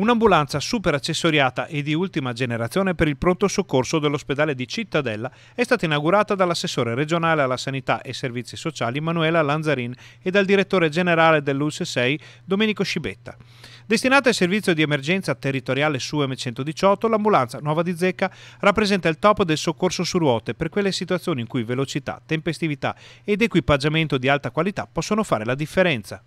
Un'ambulanza super accessoriata e di ultima generazione per il pronto soccorso dell'ospedale di Cittadella è stata inaugurata dall'assessore regionale alla sanità e servizi sociali Manuela Lanzarin e dal direttore generale dell'ULS6 Domenico Scibetta. Destinata al servizio di emergenza territoriale su M118, l'ambulanza Nuova di Zecca rappresenta il top del soccorso su ruote per quelle situazioni in cui velocità, tempestività ed equipaggiamento di alta qualità possono fare la differenza.